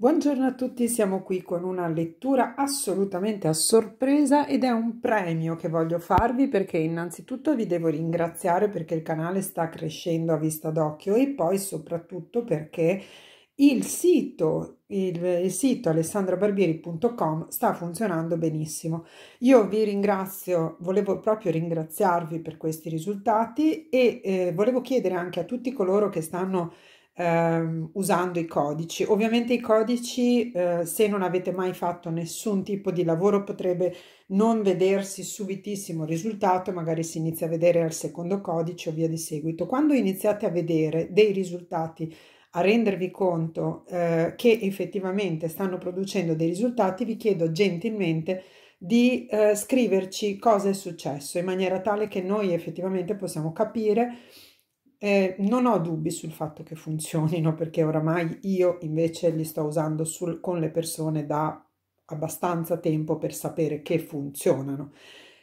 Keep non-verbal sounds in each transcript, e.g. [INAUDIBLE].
Buongiorno a tutti, siamo qui con una lettura assolutamente a sorpresa ed è un premio che voglio farvi perché innanzitutto vi devo ringraziare perché il canale sta crescendo a vista d'occhio e poi soprattutto perché il sito, il, il sito alessandrabarbieri.com sta funzionando benissimo. Io vi ringrazio, volevo proprio ringraziarvi per questi risultati e eh, volevo chiedere anche a tutti coloro che stanno ehm, usando i codici. Ovviamente i codici, eh, se non avete mai fatto nessun tipo di lavoro, potrebbe non vedersi subitissimo il risultato, magari si inizia a vedere al secondo codice o via di seguito. Quando iniziate a vedere dei risultati a rendervi conto eh, che effettivamente stanno producendo dei risultati, vi chiedo gentilmente di eh, scriverci cosa è successo in maniera tale che noi effettivamente possiamo capire eh, non ho dubbi sul fatto che funzionino perché oramai io invece li sto usando sul, con le persone da abbastanza tempo per sapere che funzionano.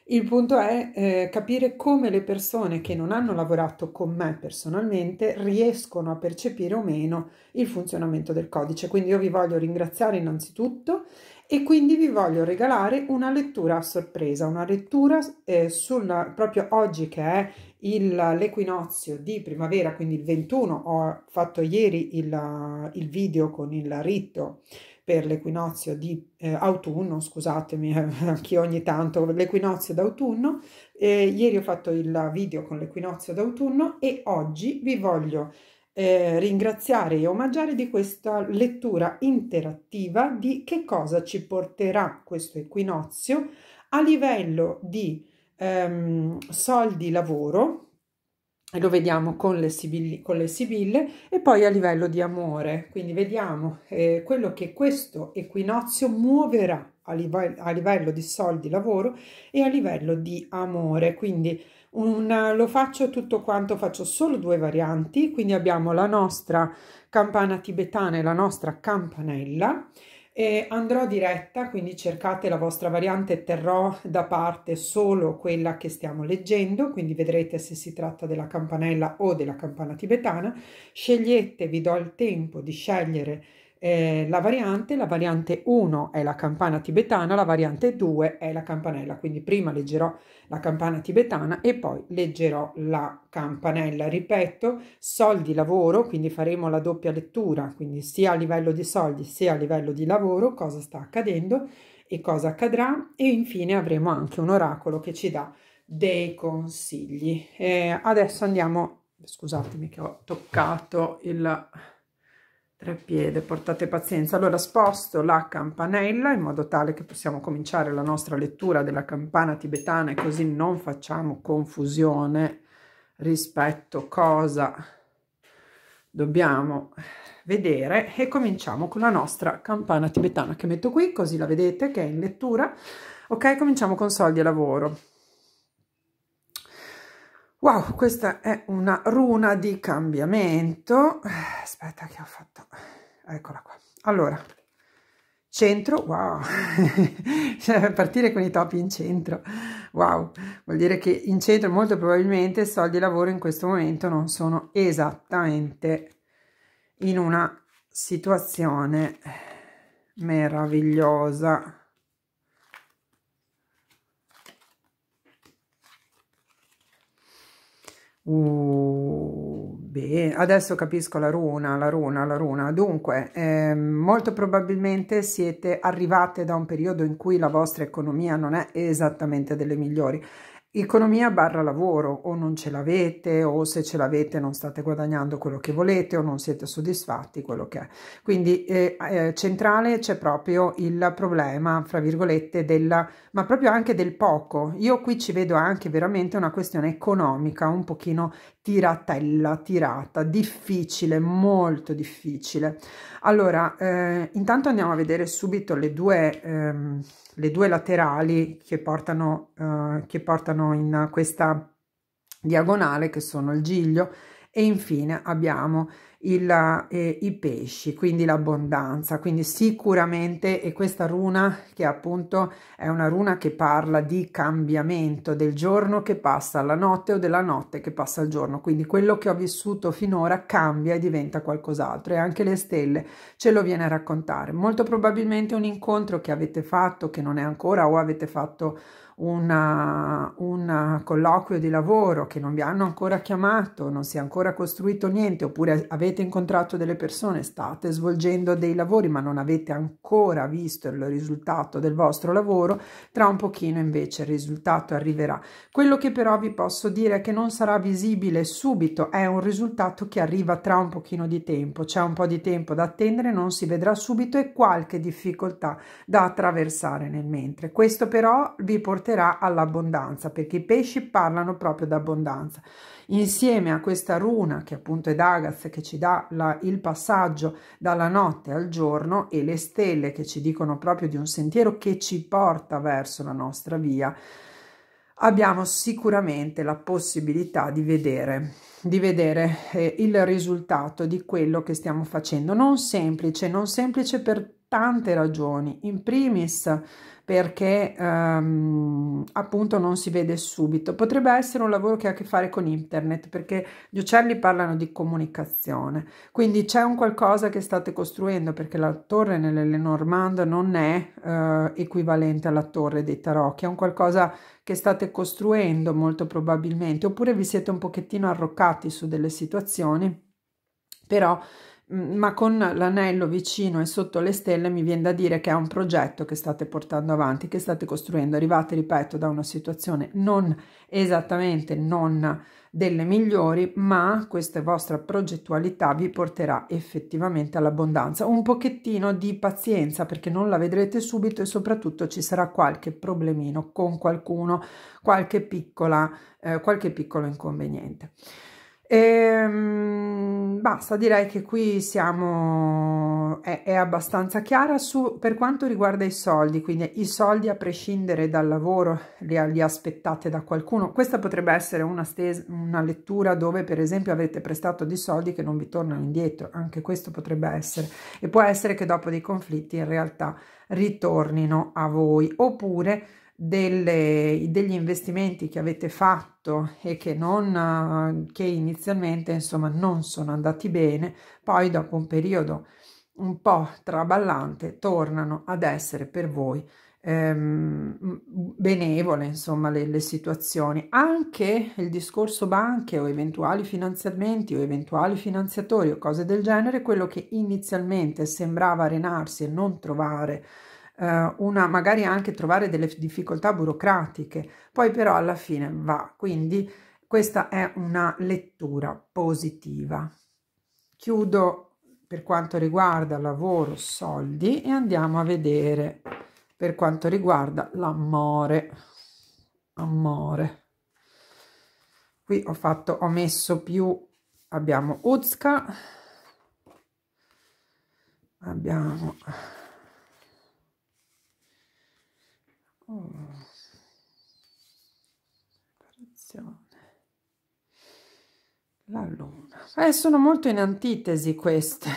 Il punto è eh, capire come le persone che non hanno lavorato con me personalmente riescono a percepire o meno il funzionamento del codice. Quindi io vi voglio ringraziare innanzitutto e quindi vi voglio regalare una lettura a sorpresa, una lettura eh, sul, proprio oggi che è l'equinozio di primavera, quindi il 21, ho fatto ieri il, il video con il rito per l'equinozio di eh, autunno, scusatemi, eh, [LAUGHS] anche ogni tanto, l'equinozio d'autunno. Eh, ieri ho fatto il video con l'equinozio d'autunno e oggi vi voglio eh, ringraziare e omaggiare di questa lettura interattiva di che cosa ci porterà questo equinozio a livello di ehm, soldi lavoro, lo vediamo con le, sibille, con le sibille, e poi a livello di amore, quindi vediamo eh, quello che questo equinozio muoverà a, live a livello di soldi lavoro e a livello di amore, quindi un, lo faccio tutto quanto, faccio solo due varianti, quindi abbiamo la nostra campana tibetana e la nostra campanella, e andrò diretta, quindi cercate la vostra variante, terrò da parte solo quella che stiamo leggendo, quindi vedrete se si tratta della campanella o della campana tibetana, scegliete, vi do il tempo di scegliere eh, la variante, la variante 1 è la campana tibetana, la variante 2 è la campanella, quindi prima leggerò la campana tibetana e poi leggerò la campanella. Ripeto, soldi lavoro, quindi faremo la doppia lettura, quindi sia a livello di soldi sia a livello di lavoro, cosa sta accadendo e cosa accadrà e infine avremo anche un oracolo che ci dà dei consigli. Eh, adesso andiamo, scusatemi che ho toccato il treppiede portate pazienza allora sposto la campanella in modo tale che possiamo cominciare la nostra lettura della campana tibetana e così non facciamo confusione rispetto cosa dobbiamo vedere e cominciamo con la nostra campana tibetana che metto qui così la vedete che è in lettura ok cominciamo con soldi e lavoro Wow, questa è una runa di cambiamento. Aspetta che ho fatto... Eccola qua. Allora, centro, wow, [LAUGHS] cioè, partire con i top in centro, wow, vuol dire che in centro molto probabilmente i soldi lavoro in questo momento non sono esattamente in una situazione meravigliosa. Uh, beh, adesso capisco la runa, la runa, la runa. Dunque, eh, molto probabilmente siete arrivate da un periodo in cui la vostra economia non è esattamente delle migliori economia barra lavoro o non ce l'avete o se ce l'avete non state guadagnando quello che volete o non siete soddisfatti quello che è quindi eh, eh, centrale c'è proprio il problema fra virgolette della ma proprio anche del poco io qui ci vedo anche veramente una questione economica un pochino tiratella, tirata, difficile, molto difficile. Allora, eh, intanto andiamo a vedere subito le due, ehm, le due laterali che portano, eh, che portano in questa diagonale, che sono il giglio, e infine abbiamo il, eh, i pesci, quindi l'abbondanza, quindi sicuramente e questa runa che appunto è una runa che parla di cambiamento del giorno che passa alla notte o della notte che passa al giorno, quindi quello che ho vissuto finora cambia e diventa qualcos'altro e anche le stelle ce lo viene a raccontare. Molto probabilmente un incontro che avete fatto che non è ancora o avete fatto un colloquio di lavoro che non vi hanno ancora chiamato, non si è ancora costruito niente, oppure avete incontrato delle persone, state svolgendo dei lavori ma non avete ancora visto il risultato del vostro lavoro, tra un pochino invece il risultato arriverà. Quello che però vi posso dire è che non sarà visibile subito, è un risultato che arriva tra un pochino di tempo, c'è un po' di tempo da attendere, non si vedrà subito e qualche difficoltà da attraversare nel mentre. Questo però vi porterà porterà all'abbondanza, perché i pesci parlano proprio d'abbondanza. Insieme a questa runa, che appunto è Dagaz, che ci dà la, il passaggio dalla notte al giorno, e le stelle che ci dicono proprio di un sentiero che ci porta verso la nostra via, abbiamo sicuramente la possibilità di vedere, di vedere eh, il risultato di quello che stiamo facendo. Non semplice, non semplice per tante ragioni, in primis perché um, appunto non si vede subito. Potrebbe essere un lavoro che ha a che fare con internet, perché gli uccelli parlano di comunicazione, quindi c'è un qualcosa che state costruendo, perché la torre nelle Lenormand non è uh, equivalente alla torre dei tarocchi, è un qualcosa che state costruendo molto probabilmente, oppure vi siete un pochettino arroccati su delle situazioni, però Mm, ma con l'anello vicino e sotto le stelle mi viene da dire che è un progetto che state portando avanti, che state costruendo. Arrivate, ripeto, da una situazione non esattamente non delle migliori, ma questa vostra progettualità vi porterà effettivamente all'abbondanza. Un pochettino di pazienza perché non la vedrete subito e soprattutto ci sarà qualche problemino con qualcuno, qualche piccola, eh, qualche piccolo inconveniente. E, ehm, basta, direi che qui siamo, è, è abbastanza chiara su, per quanto riguarda i soldi, quindi i soldi a prescindere dal lavoro li, li aspettate da qualcuno. Questa potrebbe essere una, stes, una lettura dove per esempio avete prestato dei soldi che non vi tornano indietro, anche questo potrebbe essere. E può essere che dopo dei conflitti in realtà ritornino a voi, oppure delle, degli investimenti che avete fatto e che, non, che inizialmente insomma non sono andati bene, poi dopo un periodo un po' traballante tornano ad essere per voi ehm, benevole insomma le, le, situazioni anche il discorso banche o eventuali finanziamenti o eventuali finanziatori o cose del genere quello che inizialmente sembrava arenarsi e non trovare eh, una, magari anche trovare delle difficoltà burocratiche, poi però alla fine va. Quindi questa è una lettura positiva. Chiudo per quanto riguarda lavoro, soldi e andiamo a vedere per quanto riguarda l'amore. Amore. Qui ho fatto, ho messo più, abbiamo Uzka, abbiamo Oh. La luna. Eh, sono molto in antitesi queste.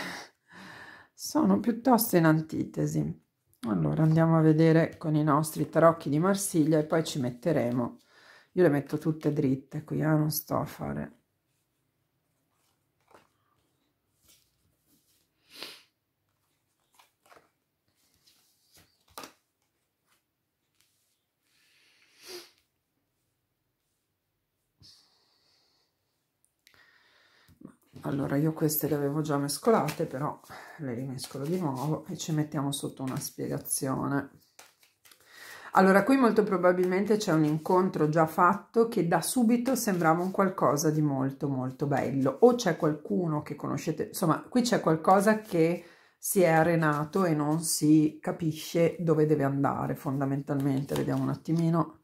Sono piuttosto in antitesi. Allora andiamo a vedere con i nostri tarocchi di Marsiglia e poi ci metteremo. Io le metto tutte dritte qui, eh? non sto a fare allora io queste le avevo già mescolate però le rimescolo di nuovo e ci mettiamo sotto una spiegazione allora qui molto probabilmente c'è un incontro già fatto che da subito sembrava un qualcosa di molto molto bello o c'è qualcuno che conoscete insomma qui c'è qualcosa che si è arenato e non si capisce dove deve andare fondamentalmente vediamo un attimino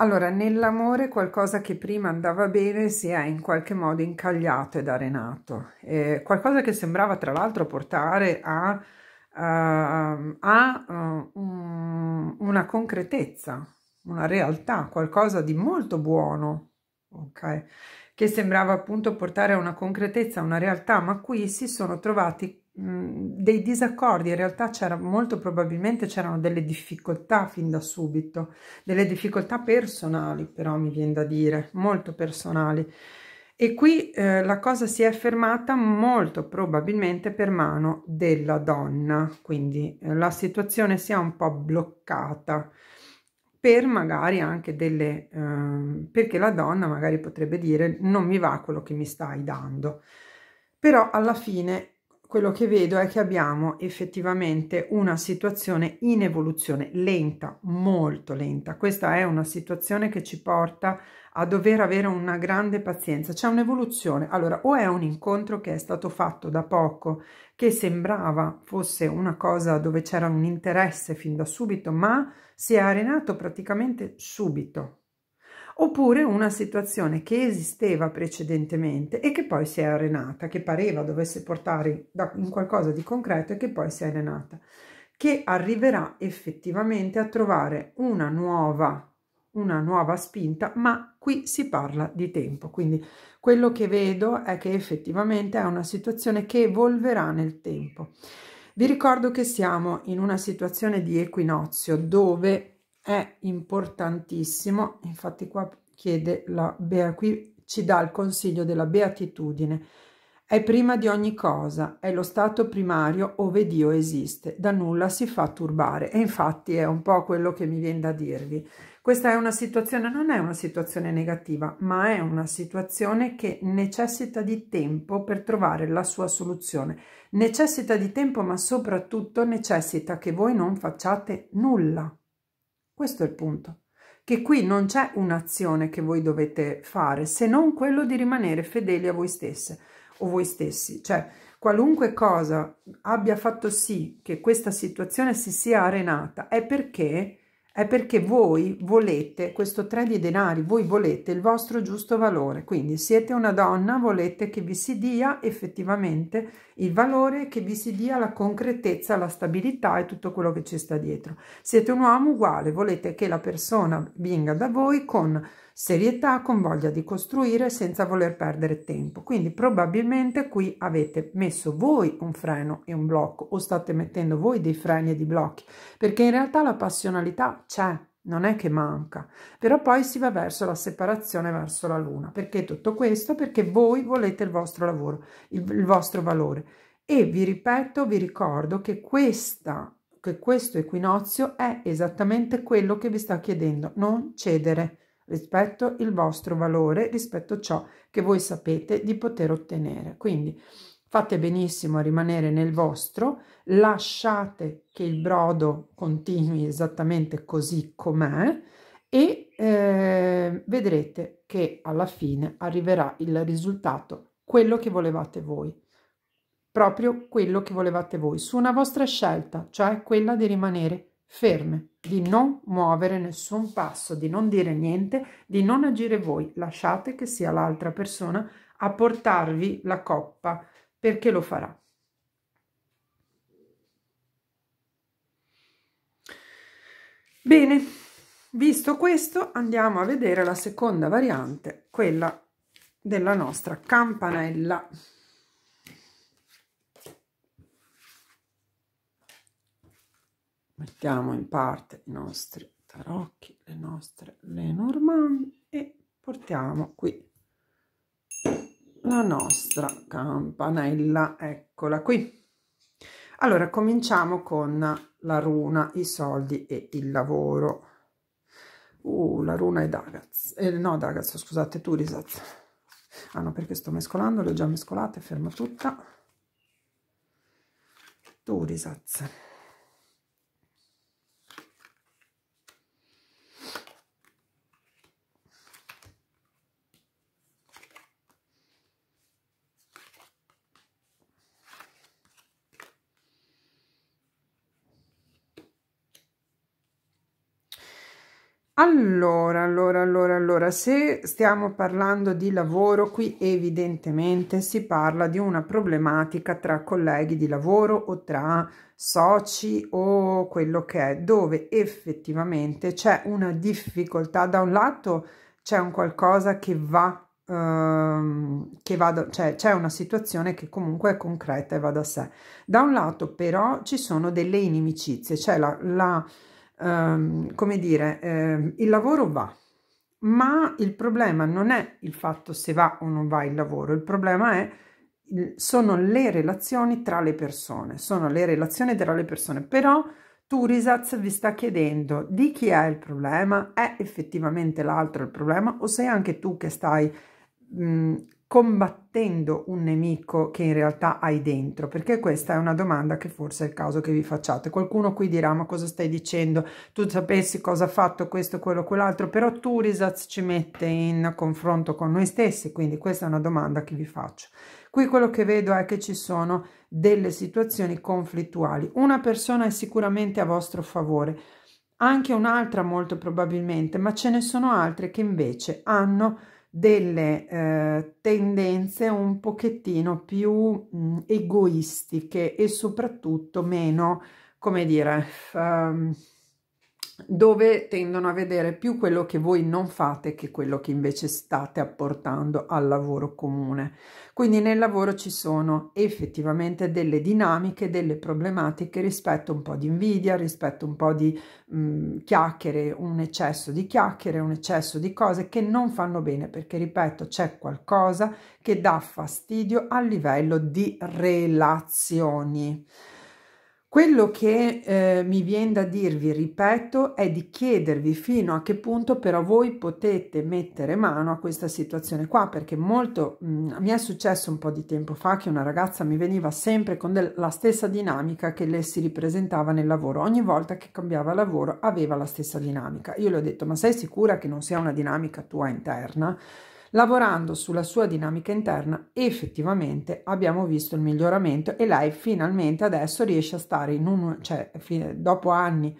Allora, nell'amore qualcosa che prima andava bene si è in qualche modo incagliato ed arenato, eh, qualcosa che sembrava tra l'altro portare a, uh, a uh, um, una concretezza, una realtà, qualcosa di molto buono, okay? che sembrava appunto portare a una concretezza, a una realtà, ma qui si sono trovati Mm, dei disaccordi, in realtà c'era molto probabilmente c'erano delle difficoltà fin da subito, delle difficoltà personali però mi viene da dire, molto personali. E qui eh, la cosa si è fermata molto probabilmente per mano della donna, quindi eh, la situazione si è un po' bloccata per magari anche delle... Eh, perché la donna magari potrebbe dire non mi va quello che mi stai dando. Però alla fine quello che vedo è che abbiamo effettivamente una situazione in evoluzione lenta, molto lenta. Questa è una situazione che ci porta a dover avere una grande pazienza. C'è un'evoluzione. Allora, o è un incontro che è stato fatto da poco, che sembrava fosse una cosa dove c'era un interesse fin da subito, ma si è arenato praticamente subito, oppure una situazione che esisteva precedentemente e che poi si è arenata, che pareva dovesse portare da, in qualcosa di concreto e che poi si è arenata, che arriverà effettivamente a trovare una nuova, una nuova spinta, ma qui si parla di tempo, quindi quello che vedo è che effettivamente è una situazione che evolverà nel tempo. Vi ricordo che siamo in una situazione di equinozio dove è importantissimo infatti qua chiede la bea qui ci dà il consiglio della beatitudine è prima di ogni cosa, è lo stato primario ove Dio esiste, da nulla si fa turbare e infatti è un po' quello che mi viene da dirvi. Questa è una situazione, non è una situazione negativa, ma è una situazione che necessita di tempo per trovare la sua soluzione. Necessita di tempo, ma soprattutto necessita che voi non facciate nulla. Questo è il punto. Che qui non c'è un'azione che voi dovete fare, se non quello di rimanere fedeli a voi stesse o voi stessi. Cioè, qualunque cosa abbia fatto sì che questa situazione si sia arenata è perché è perché voi volete questo 3 di denari, voi volete il vostro giusto valore. Quindi siete una donna, volete che vi si dia effettivamente il valore, che vi si dia la concretezza, la stabilità e tutto quello che ci sta dietro. Siete un uomo uguale, volete che la persona venga da voi con serietà, con voglia di costruire senza voler perdere tempo. Quindi probabilmente qui avete messo voi un freno e un blocco o state mettendo voi dei freni e dei blocchi, perché in realtà la passionalità c'è, non è che manca, però poi si va verso la separazione, verso la luna. Perché tutto questo? Perché voi volete il vostro lavoro, il, il vostro valore. E vi ripeto, vi ricordo che questa che questo equinozio è esattamente quello che vi sta chiedendo, non cedere, rispetto il vostro valore, rispetto ciò che voi sapete di poter ottenere. Quindi fate benissimo a rimanere nel vostro, lasciate che il brodo continui esattamente così com'è e eh, vedrete che alla fine arriverà il risultato, quello che volevate voi, proprio quello che volevate voi, su una vostra scelta, cioè quella di rimanere ferme, di non muovere nessun passo, di non dire niente, di non agire voi. Lasciate che sia l'altra persona a portarvi la coppa perché lo farà. Bene, visto questo andiamo a vedere la seconda variante, quella della nostra campanella. mettiamo in parte i nostri tarocchi, le nostre le Lenormand e portiamo qui la nostra campanella, eccola qui. Allora, cominciamo con la runa, i soldi e il lavoro. Uh, la runa è Dagaz. Eh, no, Dagaz, scusate, Turisaz. Ah no, perché sto mescolando, le ho già mescolate, ferma tutta. Turisaz. Allora, allora, allora, allora, se stiamo parlando di lavoro, qui evidentemente si parla di una problematica tra colleghi di lavoro o tra soci o quello che è, dove effettivamente c'è una difficoltà. Da un lato c'è un qualcosa che va, ehm, che va da, cioè c'è una situazione che comunque è concreta e va da sé. Da un lato però ci sono delle inimicizie, cioè la, la ehm, come dire, ehm, il lavoro va, ma il problema non è il fatto se va o non va il lavoro, il problema è sono le relazioni tra le persone, sono le relazioni tra le persone, però Turisaz vi sta chiedendo di chi è il problema, è effettivamente l'altro il problema o sei anche tu che stai mh, combattendo un nemico che in realtà hai dentro? Perché questa è una domanda che forse è il caso che vi facciate. Qualcuno qui dirà ma cosa stai dicendo? Tu sapessi cosa ha fatto questo, quello, quell'altro, però tu Risaz ci mette in confronto con noi stessi, quindi questa è una domanda che vi faccio. Qui quello che vedo è che ci sono delle situazioni conflittuali. Una persona è sicuramente a vostro favore, anche un'altra molto probabilmente, ma ce ne sono altre che invece hanno delle eh, tendenze un pochettino più mh, mm, egoistiche e soprattutto meno, come dire, um, dove tendono a vedere più quello che voi non fate che quello che invece state apportando al lavoro comune. Quindi nel lavoro ci sono effettivamente delle dinamiche, delle problematiche rispetto a un po' di invidia, rispetto a un po' di mh, mm, chiacchiere, un eccesso di chiacchiere, un eccesso di cose che non fanno bene perché, ripeto, c'è qualcosa che dà fastidio a livello di relazioni. Quello che eh, mi viene da dirvi, ripeto, è di chiedervi fino a che punto però voi potete mettere mano a questa situazione qua, perché molto mh, mm, mi è successo un po' di tempo fa che una ragazza mi veniva sempre con la stessa dinamica che le si ripresentava nel lavoro. Ogni volta che cambiava lavoro aveva la stessa dinamica. Io le ho detto, ma sei sicura che non sia una dinamica tua interna? lavorando sulla sua dinamica interna effettivamente abbiamo visto il miglioramento e lei finalmente adesso riesce a stare in un, cioè dopo anni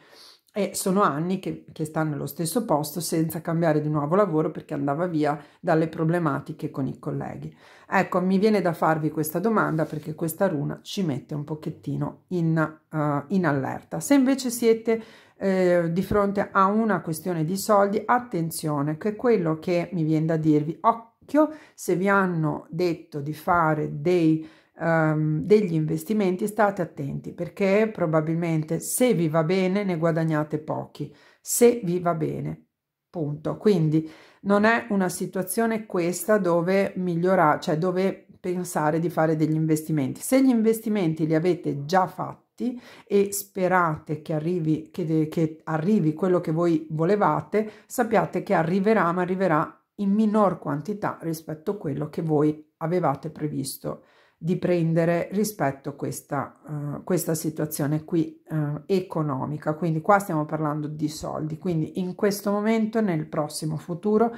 e sono anni che, che sta nello stesso posto senza cambiare di nuovo lavoro perché andava via dalle problematiche con i colleghi. Ecco, mi viene da farvi questa domanda perché questa runa ci mette un pochettino in, uh, in allerta. Se invece siete eh, di fronte a una questione di soldi, attenzione, che è quello che mi viene da dirvi, occhio, se vi hanno detto di fare dei, um, degli investimenti, state attenti perché probabilmente se vi va bene ne guadagnate pochi, se vi va bene, punto. Quindi non è una situazione questa dove migliorare, cioè dove pensare di fare degli investimenti. Se gli investimenti li avete già fatti, progetti e sperate che arrivi, che, che arrivi quello che voi volevate, sappiate che arriverà, ma arriverà in minor quantità rispetto a quello che voi avevate previsto di prendere rispetto a questa, uh, questa situazione qui uh, economica. Quindi qua stiamo parlando di soldi, quindi in questo momento, nel prossimo futuro,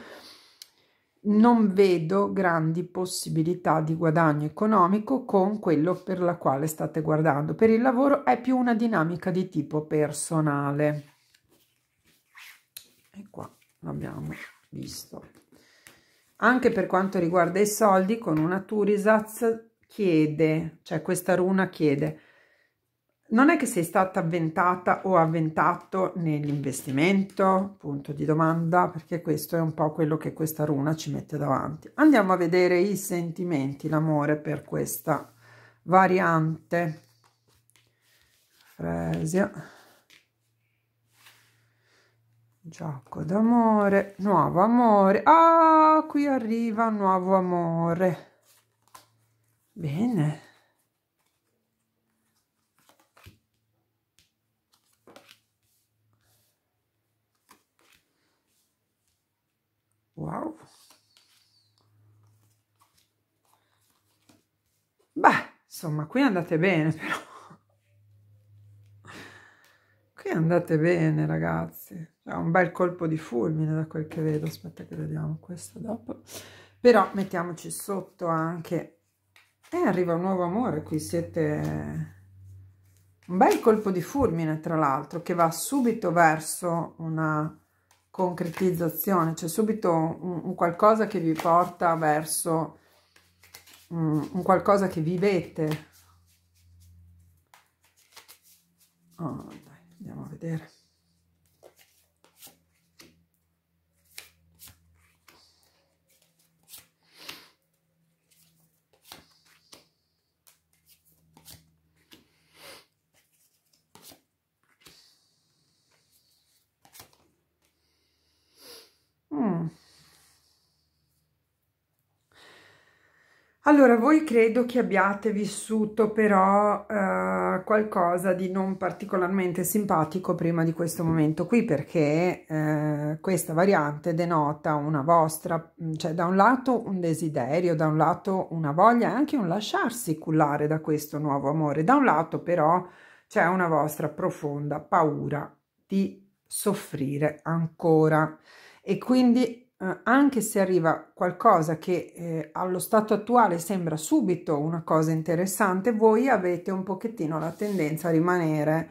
non vedo grandi possibilità di guadagno economico con quello per la quale state guardando. Per il lavoro è più una dinamica di tipo personale. E qua l'abbiamo visto. Anche per quanto riguarda i soldi, con una Turisaz chiede, cioè questa runa chiede, non è che sei stata avventata o avventato nell'investimento? Punto di domanda, perché questo è un po' quello che questa runa ci mette davanti. Andiamo a vedere i sentimenti, l'amore per questa variante. Fresia. Gioco d'amore, nuovo amore. Ah, qui arriva nuovo amore. Bene. Wow. Beh, insomma, qui andate bene però. Qui andate bene, ragazzi. C'è cioè, un bel colpo di fulmine da quel che vedo. Aspetta che vediamo questo dopo. Però mettiamoci sotto anche... E eh, arriva un nuovo amore, qui siete... Un bel colpo di fulmine, tra l'altro, che va subito verso una concretizzazione, c'è cioè subito un, un, qualcosa che vi porta verso um, un qualcosa che vivete. Oh, dai, andiamo a vedere. Allora, voi credo che abbiate vissuto però eh, qualcosa di non particolarmente simpatico prima di questo momento qui perché eh, questa variante denota una vostra, cioè da un lato un desiderio, da un lato una voglia e anche un lasciarsi cullare da questo nuovo amore, da un lato però c'è una vostra profonda paura di soffrire ancora e quindi eh, anche se arriva qualcosa che eh, allo stato attuale sembra subito una cosa interessante, voi avete un pochettino la tendenza a rimanere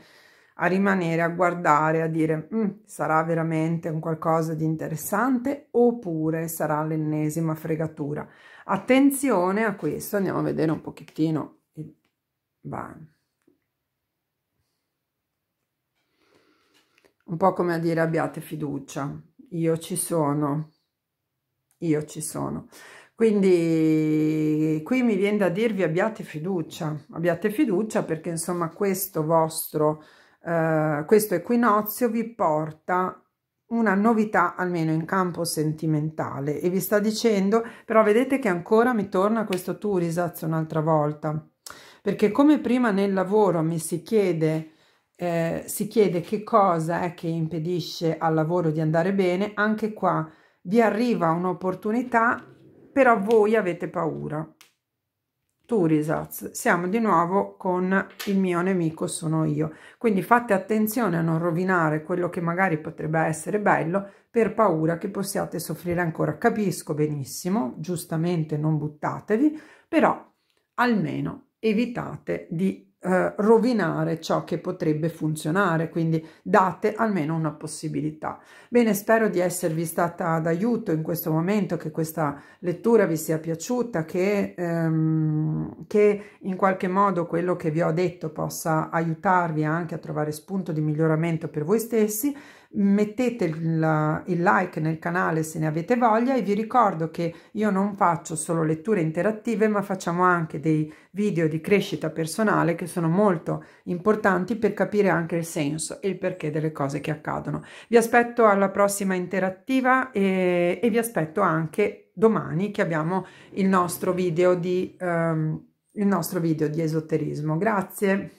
a rimanere a guardare, a dire mm, sarà veramente un qualcosa di interessante oppure sarà l'ennesima fregatura. Attenzione a questo, andiamo a vedere un pochettino il Un po' come a dire abbiate fiducia, io ci sono, io ci sono. Quindi qui mi viene da dirvi abbiate fiducia, abbiate fiducia perché insomma questo vostro, eh, questo equinozio vi porta una novità almeno in campo sentimentale e vi sta dicendo però vedete che ancora mi torna questo Turisaz un'altra volta perché come prima nel lavoro mi si chiede eh, si chiede che cosa è che impedisce al lavoro di andare bene anche qua vi arriva un'opportunità, però voi avete paura. Turisaz, siamo di nuovo con il mio nemico sono io. Quindi fate attenzione a non rovinare quello che magari potrebbe essere bello per paura che possiate soffrire ancora. Capisco benissimo, giustamente non buttatevi, però almeno evitate di eh, rovinare ciò che potrebbe funzionare, quindi date almeno una possibilità. Bene, spero di esservi stata d'aiuto in questo momento, che questa lettura vi sia piaciuta, che, ehm, che in qualche modo quello che vi ho detto possa aiutarvi anche a trovare spunto di miglioramento per voi stessi mettete il, il, like nel canale se ne avete voglia e vi ricordo che io non faccio solo letture interattive ma facciamo anche dei video di crescita personale che sono molto importanti per capire anche il senso e il perché delle cose che accadono. Vi aspetto alla prossima interattiva e, e vi aspetto anche domani che abbiamo il nostro video di, um, il nostro video di esoterismo. Grazie!